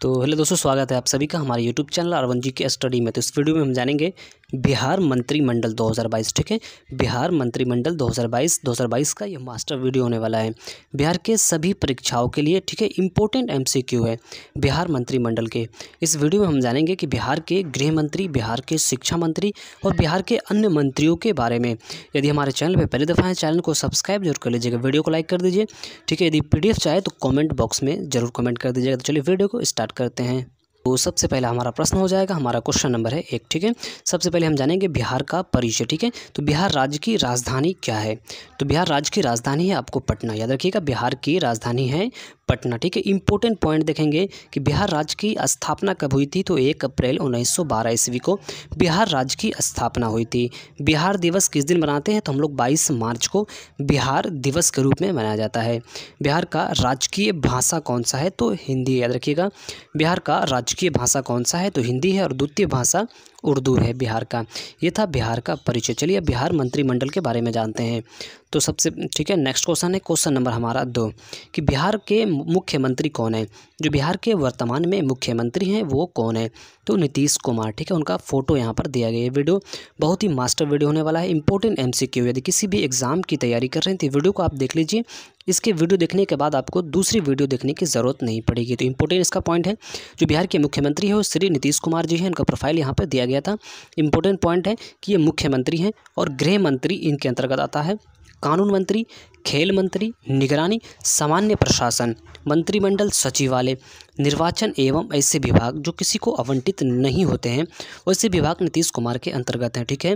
तो हेलो दोस्तों स्वागत है आप सभी का हमारे यूट्यूब चैनल अरवन जी के स्टडी में तो इस वीडियो में हम जानेंगे बिहार मंत्रिमंडल 2022 ठीक है बिहार मंत्रिमंडल 2022 2022 का यह मास्टर वीडियो होने वाला है बिहार के सभी परीक्षाओं के लिए ठीक है इंपॉर्टेंट एमसीक्यू है बिहार मंत्रिमंडल के इस वीडियो में हम जानेंगे कि बिहार के गृह मंत्री बिहार के शिक्षा मंत्री और बिहार के अन्य मंत्रियों के बारे में यदि हमारे चैनल पर पहली दफ़ा है चैनल को सब्सक्राइब जरूर कर लीजिएगा वीडियो को लाइक कर दीजिए ठीक है यदि पी चाहे तो कॉमेंट बॉक्स में जरूर कॉमेंट कर दीजिएगा तो चलिए वीडियो को स्टार्ट स्टार्ट करते हैं तो सबसे पहला हमारा प्रश्न हो जाएगा हमारा क्वेश्चन नंबर है एक ठीक है सबसे पहले हम जानेंगे बिहार का परिचय ठीक है तो बिहार राज्य की राजधानी क्या है तो बिहार राज्य की राजधानी है आपको पटना याद रखिएगा बिहार की राजधानी है पटना ठीक है इंपॉर्टेंट पॉइंट देखेंगे कि बिहार राज्य की स्थापना कब हुई थी तो एक अप्रैल 1912 ईस्वी को बिहार राज्य की स्थापना हुई थी बिहार दिवस किस दिन मनाते हैं तो हम लोग 22 मार्च को बिहार दिवस के रूप में मनाया जाता है बिहार का राजकीय भाषा कौन सा है तो हिंदी याद रखिएगा बिहार का राज्य राजकीय भाषा कौन सा है तो हिंदी है और द्वितीय भाषा उर्दू है बिहार का ये था बिहार का परिचय चलिए बिहार मंत्रिमंडल के बारे में जानते हैं तो सबसे ठीक है नेक्स्ट क्वेश्चन है क्वेश्चन नंबर हमारा दो कि बिहार के मुख्यमंत्री कौन है जो बिहार के वर्तमान में मुख्यमंत्री हैं वो कौन है तो नीतीश कुमार ठीक है उनका फ़ोटो यहाँ पर दिया गया है वीडियो बहुत ही मास्टर वीडियो होने वाला है इंपॉर्टेंट एम यदि किसी भी एग्ज़ाम की तैयारी कर रहे हैं तो वीडियो को आप देख लीजिए इसके वीडियो देखने के बाद आपको दूसरी वीडियो देखने की ज़रूरत नहीं पड़ेगी तो इंपॉर्टेंट इसका पॉइंट है जो बिहार के मुख्यमंत्री है वो श्री नीतीश कुमार जी हैं उनका प्रोफाइल यहाँ पर दिया किया गया था इम्पोर्टेंट पॉइंट है कि ये मुख्यमंत्री हैं और गृह मंत्री इनके अंतर्गत आता है कानून मंत्री खेल मंत्री निगरानी सामान्य प्रशासन मंत्रिमंडल सचिवालय निर्वाचन एवं ऐसे विभाग जो किसी को आवंटित नहीं होते हैं वैसे विभाग नीतीश कुमार के अंतर्गत हैं ठीक है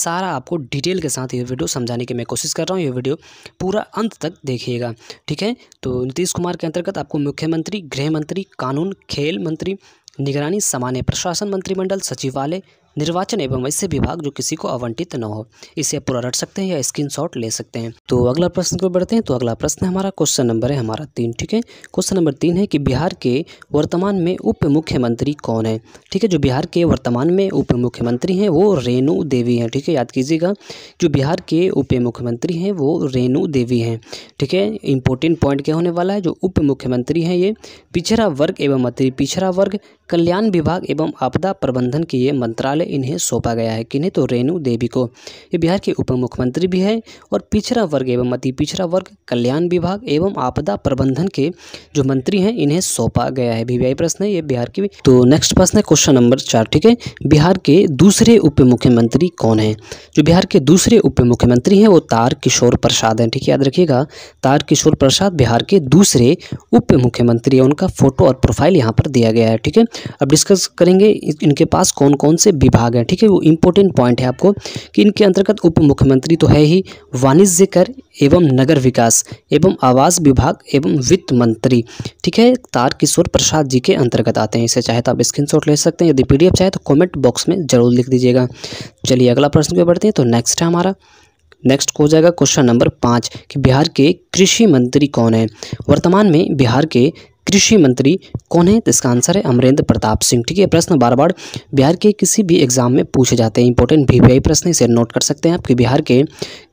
सारा आपको डिटेल के साथ ये वीडियो समझाने की मैं कोशिश कर रहा हूँ ये वीडियो पूरा अंत तक देखिएगा ठीक है तो नीतीश कुमार के अंतर्गत आपको मुख्यमंत्री गृह मंत्री कानून खेल मंत्री निगरानी सामान्य प्रशासन मंत्रिमंडल सचिवालय निर्वाचन एवं ऐसे विभाग जो किसी को आवंटित न हो इसे पूरा रट सकते हैं या स्क्रीन ले सकते हैं तो अगला प्रश्न को बढ़ते हैं तो अगला प्रश्न हमारा क्वेश्चन नंबर है हमारा तीन ठीक है क्वेश्चन नंबर तीन है कि बिहार के वर्तमान में उप मुख्यमंत्री कौन है ठीक है जो बिहार के वर्तमान में उप मुख्यमंत्री हैं वो रेणु देवी हैं ठीक है याद कीजिएगा जो बिहार के उप मुख्यमंत्री हैं वो रेणु देवी हैं ठीक है इंपॉर्टेंट पॉइंट क्या होने वाला है जो उप मुख्यमंत्री हैं ये पिछड़ा वर्ग एवं अति पिछड़ा वर्ग कल्याण विभाग एवं आपदा प्रबंधन के ये मंत्रालय कार्यालय इन्हें सौंपा गया है किन्हें तो रेणु देवी को ये बिहार के उप मुख्यमंत्री भी है और पिछड़ा वर्ग एवं अति पिछड़ा वर्ग कल्याण विभाग एवं आपदा प्रबंधन के जो मंत्री हैं इन्हें सौंपा गया है बीबीआई प्रश्न है ये बिहार की तो नेक्स्ट प्रश्न है क्वेश्चन नंबर चार ठीक है बिहार के दूसरे उप मुख्यमंत्री कौन है जो बिहार के दूसरे उप मुख्यमंत्री हैं वो तार किशोर प्रसाद हैं ठीक है याद रखिएगा तार किशोर प्रसाद बिहार के दूसरे उप मुख्यमंत्री है उनका फोटो और प्रोफाइल यहाँ पर दिया गया है ठीक है अब डिस्कस करेंगे इनके पास कौन कौन से विभाग हैं ठीक है वो इम्पोर्टेंट पॉइंट है आपको कि इनके अंतर्गत उप मुख्यमंत्री तो है ही वाणिज्य कर एवं नगर विकास एवं आवास विभाग एवं वित्त मंत्री ठीक है तार किशोर प्रसाद जी के अंतर्गत आते हैं इसे चाहे तो आप शॉट ले सकते हैं यदि एफ चाहे तो कॉमेंट बॉक्स में जरूर लिख दीजिएगा चलिए अगला प्रश्न पे बढ़ते हैं तो नेक्स्ट है हमारा नेक्स्ट हो जाएगा क्वेश्चन नंबर पाँच कि बिहार के कृषि मंत्री कौन है वर्तमान में बिहार के कृषि मंत्री कौन है इसका आंसर है अमरेंद्र प्रताप सिंह ठीक है प्रश्न बार बार बिहार के किसी भी एग्जाम में पूछे जाते हैं इंपॉर्टेंट वी प्रश्न इसे नोट कर सकते हैं आपके बिहार के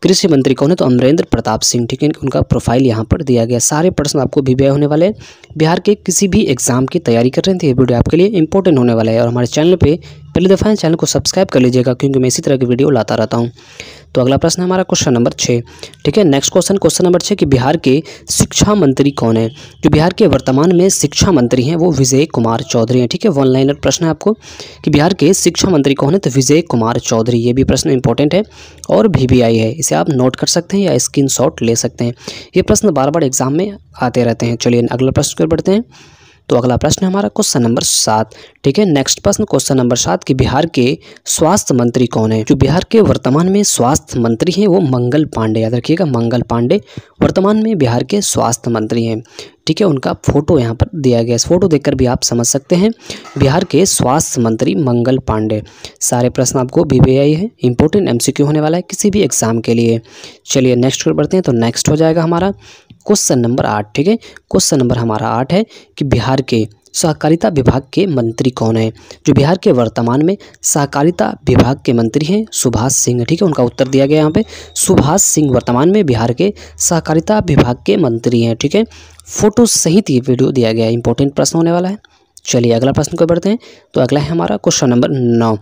कृषि मंत्री कौन है तो अमरेंद्र प्रताप सिंह ठीक है उनका प्रोफाइल यहाँ पर दिया गया सारे प्रश्न आपको वी होने वाले हैं बिहार के किसी भी एग्जाम की तैयारी कर रहे थे ये वीडियो आपके लिए इंपॉर्टेंट होने वाला है और हमारे चैनल पर पहली दफ़ा चैनल को सब्सक्राइब कर लीजिएगा क्योंकि मैं इसी तरह की वीडियो लाता रहता हूँ तो अगला प्रश्न हमारा क्वेश्चन नंबर छः ठीक है नेक्स्ट क्वेश्चन क्वेश्चन नंबर छः कि बिहार के शिक्षा मंत्री कौन है जो बिहार के वर्तमान में शिक्षा मंत्री हैं वो विजय कुमार चौधरी हैं ठीक है वन लाइनर प्रश्न है आपको कि बिहार के शिक्षा मंत्री कौन है तो विजय कुमार चौधरी ये भी प्रश्न इंपॉर्टेंट है और भी, आई है इसे आप नोट कर सकते हैं या स्क्रीन ले सकते हैं ये प्रश्न बार बार एग्जाम में आते रहते हैं चलिए अगला प्रश्न क्यों बढ़ते हैं तो अगला प्रश्न हमारा क्वेश्चन नंबर सात ठीक है नेक्स्ट प्रश्न क्वेश्चन नंबर सात कि बिहार के स्वास्थ्य मंत्री कौन है जो बिहार के वर्तमान में स्वास्थ्य मंत्री हैं वो मंगल पांडे याद रखिएगा मंगल पांडे वर्तमान में बिहार के स्वास्थ्य मंत्री हैं ठीक है उनका फोटो यहाँ पर दिया गया है फोटो देखकर भी आप समझ सकते हैं बिहार के स्वास्थ्य मंत्री मंगल पांडे सारे प्रश्न आपको बीबीआई है इंपोर्टेंट एमसीक्यू होने वाला है किसी भी एग्जाम के लिए चलिए नेक्स्ट पर बढ़ते हैं तो नेक्स्ट हो जाएगा हमारा क्वेश्चन नंबर आठ ठीक है क्वेश्चन नंबर हमारा आठ है कि बिहार के सहकारिता विभाग के मंत्री कौन है जो बिहार के वर्तमान में सहकारिता विभाग के मंत्री हैं सुभाष सिंह ठीक है उनका उत्तर दिया गया यहाँ पे सुभाष सिंह वर्तमान में बिहार के सहकारिता विभाग के मंत्री हैं ठीक है फोटो सहित ये वीडियो दिया गया है इंपॉर्टेंट प्रश्न होने वाला है चलिए अगला प्रश्न को बढ़ते हैं तो अगला है हमारा क्वेश्चन नंबर नौ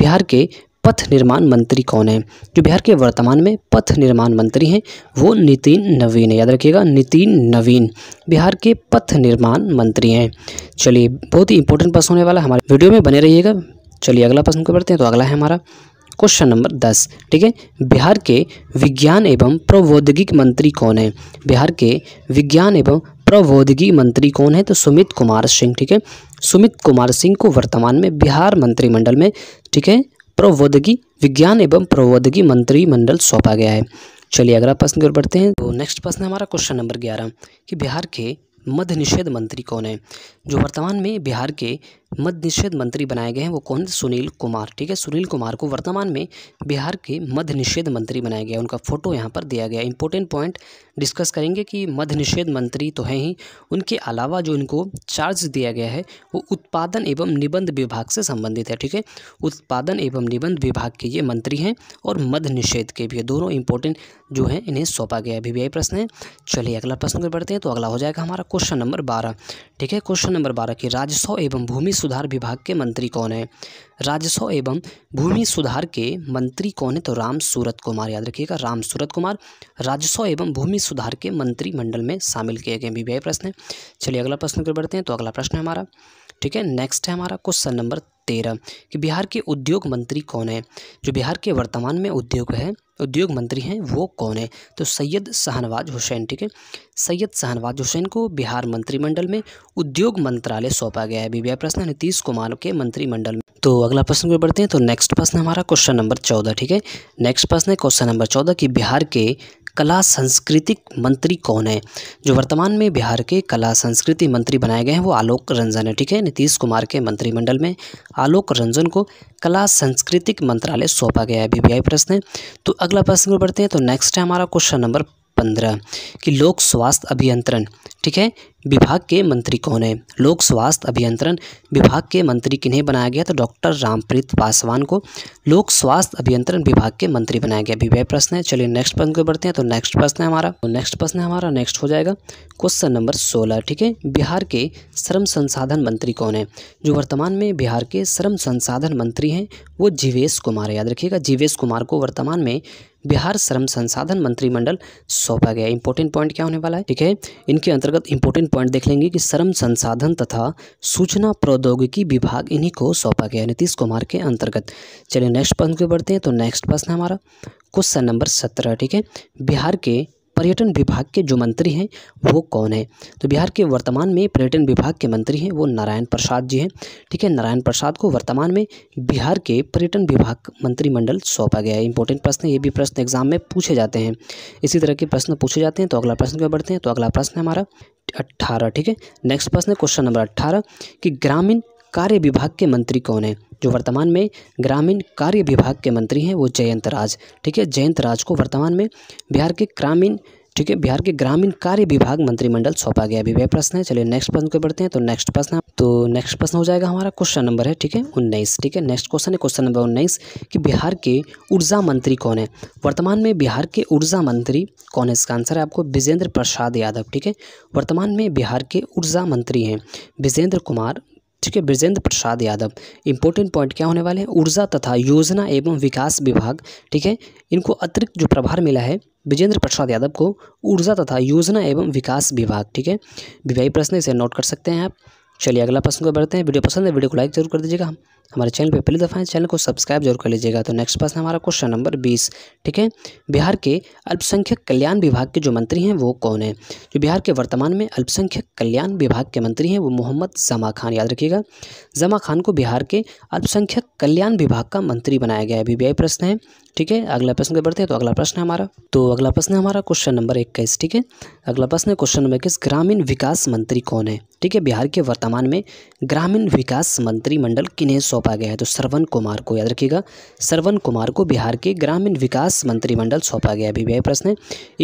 बिहार के पथ निर्माण मंत्री कौन है जो बिहार के वर्तमान में पथ निर्माण मंत्री हैं वो नितिन नवीन है याद रखिएगा नितिन नवीन बिहार के पथ निर्माण मंत्री हैं चलिए बहुत ही इंपॉर्टेंट प्रश्न होने वाला हमारे वीडियो में बने रहिएगा चलिए अगला प्रश्न को बढ़ते हैं तो अगला है हमारा क्वेश्चन नंबर दस ठीक है बिहार के विज्ञान एवं प्रौद्योगिक मंत्री कौन है बिहार के विज्ञान एवं प्रौद्योगिकी मंत्री कौन है तो सुमित कुमार सिंह ठीक है सुमित कुमार सिंह को वर्तमान में बिहार मंत्रिमंडल में ठीक है प्रौद्योगिकी विज्ञान एवं प्रौद्योगिकी मंत्रिमंडल सौंपा गया है चलिए अगला प्रश्न की ओर बढ़ते हैं तो नेक्स्ट प्रश्न है हमारा क्वेश्चन नंबर ग्यारह कि बिहार के मध्य निषेध मंत्री कौन है जो वर्तमान में बिहार के मद्य निषेध मंत्री बनाए गए हैं वो कौन सुनील कुमार ठीक है सुनील कुमार को वर्तमान में बिहार के मध्य निषेध मंत्री बनाया गया उनका फोटो यहाँ पर दिया गया इंपॉर्टेंट पॉइंट डिस्कस करेंगे कि मध्य निषेध मंत्री तो हैं ही उनके अलावा जो इनको चार्ज दिया गया है वो उत्पादन एवं निबंध विभाग से संबंधित है ठीक है उत्पादन एवं निबंध विभाग के ये मंत्री हैं और मध्य निषेध के भी दोनों इंपॉर्टेंट जो हैं इन्हें सौंपा गया है भी, भी प्रश्न है चलिए अगला प्रश्न पर बढ़ते हैं तो अगला हो जाएगा हमारा क्वेश्चन नंबर बारह ठीक है क्वेश्चन नंबर बारह की राजस्व एवं भूमि सुधार विभाग के मंत्री कौन है राजस्व एवं भूमि सुधार के मंत्री कौन है तो राम सूरत कुमार याद रखिएगा राम सूरत कुमार राजस्व एवं भूमि सुधार के मंत्रिमंडल में शामिल किए गए बीबीआई प्रश्न है चलिए अगला प्रश्न की बढ़ते हैं तो अगला प्रश्न है हमारा ठीक है नेक्स्ट है हमारा क्वेश्चन नंबर तेरह कि बिहार के उद्योग मंत्री कौन है जो बिहार के वर्तमान में उद्योग है उद्योग मंत्री हैं वो कौन है तो सैयद शाहनवाज हुसैन ठीक है सैयद शाहनवाज हुसैन को बिहार मंत्रिमंडल में उद्योग मंत्रालय सौंपा गया है बीबीआई प्रश्न नीतीश कुमार के मंत्रिमंडल में तो अगला प्रश्न पे बढ़ते हैं तो नेक्स्ट प्रश्न हमारा क्वेश्चन नंबर चौदह ठीक है नेक्स्ट प्रश्न है क्वेश्चन नंबर चौदह कि बिहार के कला सांस्कृतिक मंत्री कौन है जो वर्तमान में बिहार के कला संस्कृति मंत्री बनाए गए हैं वो आलोक रंजन है ठीक है नीतीश कुमार के मंत्रिमंडल में आलोक रंजन को कला सांस्कृतिक मंत्रालय सौंपा गया है अभी भी प्रश्न है तो अगला प्रश्न को बढ़ते हैं तो नेक्स्ट है हमारा क्वेश्चन नंबर पंद्रह कि लोक स्वास्थ्य अभियंत्रण ठीक है विभाग के मंत्री कौन है लोक स्वास्थ्य अभियंत्रण विभाग के मंत्री किन्हें बनाया गया तो डॉक्टर रामप्रीत पासवान को लोक स्वास्थ्य अभियंत्रण विभाग के मंत्री बनाया गया अभी वह प्रश्न है चलिए नेक्स्ट प्रश्न को बढ़ते हैं तो नेक्स्ट प्रश्न है हमारा तो नेक्स्ट प्रश्न है हमारा नेक्स्ट हो जाएगा क्वेश्चन नंबर सोलह ठीक है बिहार के श्रम संसाधन मंत्री कौन है जो वर्तमान में बिहार के श्रम संसाधन मंत्री हैं वो जीवेश कुमार याद रखिएगा जीवेश कुमार को वर्तमान में बिहार श्रम संसाधन मंत्रिमंडल सौंपा गया इंपोर्टेंट पॉइंट क्या होने वाला है ठीक है इनके अंतर्गत इंपोर्टेंट पॉइंट देख लेंगे कि श्रम संसाधन तथा सूचना प्रौद्योगिकी विभाग इन्हीं को सौंपा गया नीतीश कुमार के अंतर्गत चलिए नेक्स्ट प्रश्न पे बढ़ते हैं तो नेक्स्ट प्रश्न हमारा क्वेश्चन नंबर सत्रह ठीक है बिहार के पर्यटन विभाग के जो मंत्री हैं वो कौन है तो बिहार के वर्तमान में पर्यटन विभाग के मंत्री हैं वो नारायण प्रसाद जी हैं ठीक है नारायण प्रसाद को वर्तमान में बिहार के पर्यटन विभाग मंत्रिमंडल सौंपा गया है इंपॉर्टेंट प्रश्न ये भी प्रश्न एग्जाम में पूछे जाते हैं इसी तरह के प्रश्न पूछे जाते हैं तो अगला प्रश्न क्या बढ़ते हैं तो अगला प्रश्न हमारा अट्ठारह ठीक है नेक्स्ट प्रश्न है क्वेश्चन नंबर अट्ठारह कि ग्रामीण कार्य विभाग के मंत्री कौन है जो वर्तमान में ग्रामीण कार्य विभाग के मंत्री हैं वो जयंत राज ठीक है जयंत राज को वर्तमान में बिहार के ग्रामीण ठीक है बिहार के ग्रामीण कार्य विभाग मंत्रिमंडल सौंपा गया अभी वह प्रश्न है चलिए नेक्स्ट प्रश्न को बढ़ते हैं तो नेक्स्ट प्रश्न तो नेक्स्ट प्रश्न हो जाएगा हमारा क्वेश्चन नंबर है ठीक है उन्नीस ठीक है नेक्स्ट क्वेश्चन है क्वेश्चन नंबर उन्नीस कि बिहार के ऊर्जा मंत्री कौन है वर्तमान में बिहार के ऊर्जा मंत्री कौन है इसका आंसर है आपको विजेंद्र प्रसाद यादव ठीक है वर्तमान में बिहार के ऊर्जा मंत्री हैं विजेंद्र कुमार ठीक है ब्रजेंद्र प्रसाद यादव इंपॉर्टेंट पॉइंट क्या होने वाले हैं ऊर्जा तथा योजना एवं विकास विभाग ठीक है इनको अतिरिक्त जो प्रभार मिला है ब्रिजेंद्र प्रसाद यादव को ऊर्जा तथा योजना एवं विकास विभाग ठीक है विवाही प्रश्न इसे नोट कर सकते हैं आप चलिए अगला प्रश्न को बढ़ते हैं वीडियो पसंद है वीडियो को लाइक जरूर कर दीजिएगा हम हमारे चैनल पे पहली दफ़ा है चैनल को सब्सक्राइब जरूर कर लीजिएगा तो नेक्स्ट प्रश्न हमारा क्वेश्चन नंबर बीस ठीक है बिहार के अल्पसंख्यक कल्याण विभाग के जो मंत्री हैं वो कौन है जो बिहार के वर्तमान में अल्पसंख्यक कल्याण विभाग के मंत्री हैं वो मोहम्मद जमा खान याद रखिएगा जमा खान को बिहार के अल्पसंख्यक कल्याण विभाग का मंत्री बनाया गया है अभी प्रश्न है ठीक है अगला प्रश्न पर बढ़ते हैं तो अगला प्रश्न है हमारा तो अगला प्रश्न है हमारा क्वेश्चन नंबर इक्कीस ठीक है अगला प्रश्न है क्वेश्चन नंबर इक्कीस ग्रामीण विकास मंत्री कौन है ठीक है बिहार के वर्तमान में ग्रामीण विकास मंत्रिमंडल किन्हें सौ सौंपा गया है तो सरवन कुमार को याद रखिएगा सरवन कुमार को बिहार के ग्रामीण विकास मंत्रिमंडल सौंपा गया अभी भी प्रश्न है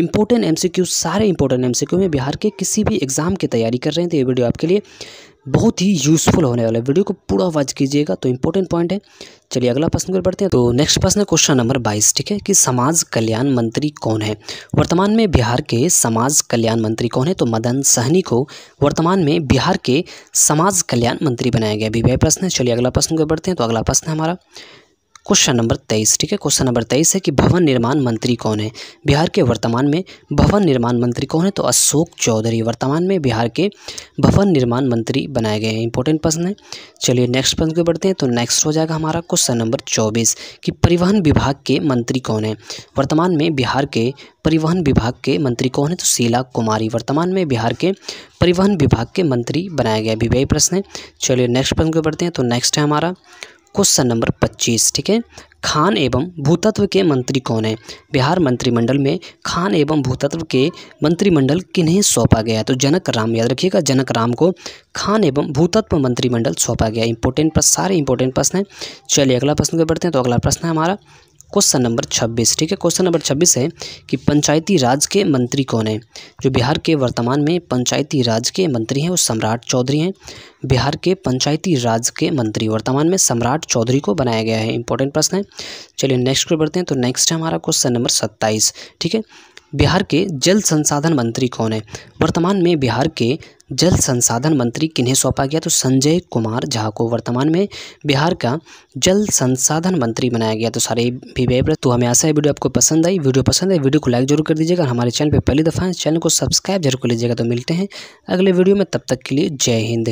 इंपोर्टेंट एमसीक्यू सारे इंपोर्टेंट एमसीक्यू में बिहार के किसी भी एग्जाम की तैयारी कर रहे हैं तो ये वीडियो आपके लिए बहुत ही यूज़फुल होने वाला है वीडियो को पूरा वॉच कीजिएगा तो इंपॉर्टेंट पॉइंट है चलिए अगला प्रश्न पर बढ़ते हैं तो नेक्स्ट प्रश्न है क्वेश्चन नंबर बाईस ठीक है कि समाज कल्याण मंत्री कौन है वर्तमान में बिहार के समाज कल्याण मंत्री कौन है तो मदन सहनी को वर्तमान में बिहार के समाज कल्याण मंत्री बनाया गया अभी वह प्रश्न है चलिए अगला प्रश्न पर बढ़ते हैं तो अगला प्रश्न है हमारा क्वेश्चन नंबर तेईस ठीक है क्वेश्चन नंबर तेईस है कि भवन निर्माण मंत्री कौन है बिहार के वर्तमान में भवन निर्माण मंत्री कौन है तो अशोक चौधरी वर्तमान में बिहार के भवन निर्माण मंत्री बनाए गए हैं इंपॉर्टेंट प्रश्न है चलिए नेक्स्ट प्रश्न को बढ़ते हैं तो नेक्स्ट हो जाएगा हमारा क्वेश्चन नंबर चौबीस कि परिवहन विभाग के मंत्री कौन है वर्तमान में बिहार के परिवहन विभाग के मंत्री कौन है तो शीला कुमारी वर्तमान में बिहार के परिवहन विभाग के मंत्री बनाया गया अभी वही प्रश्न है चलिए नेक्स्ट प्रश्न को बढ़ते हैं तो नेक्स्ट है हमारा क्वेश्चन नंबर पच्चीस ठीक है खान एवं भूतत्व के मंत्री कौन है बिहार मंत्रिमंडल में खान एवं भूतत्व के मंत्रिमंडल किन्हें सौंपा गया तो जनक राम याद रखिएगा जनक राम को खान एवं भूतत्व मंत्रिमंडल सौंपा गया इंपॉर्टेंट प्रश्न सारे इंपॉर्टेंट प्रश्न हैं चलिए अगला प्रश्न को बढ़ते हैं तो अगला प्रश्न है हमारा क्वेश्चन नंबर छब्बीस ठीक है क्वेश्चन नंबर छब्बीस है कि पंचायती राज के मंत्री कौन है जो बिहार के वर्तमान में पंचायती राज के मंत्री हैं वो सम्राट चौधरी हैं बिहार के पंचायती राज के मंत्री वर्तमान में सम्राट चौधरी को बनाया गया है इंपॉर्टेंट प्रश्न है चलिए नेक्स्ट को बढ़ते हैं तो नेक्स्ट है हमारा क्वेश्चन नंबर सत्ताईस ठीक है बिहार के जल संसाधन मंत्री कौन है वर्तमान में बिहार के जल संसाधन मंत्री किन्हें सौंपा गया तो संजय कुमार झा को वर्तमान में बिहार का जल संसाधन मंत्री बनाया गया तो सारे विवेक तो हमें आशा है वीडियो आपको पसंद आई वीडियो पसंद है वीडियो को लाइक जरूर कर दीजिएगा और हमारे चैनल पर पहली दफ़ा है चैनल को सब्सक्राइब जरूर कर लीजिएगा तो मिलते हैं अगले वीडियो में तब तक के लिए जय हिंद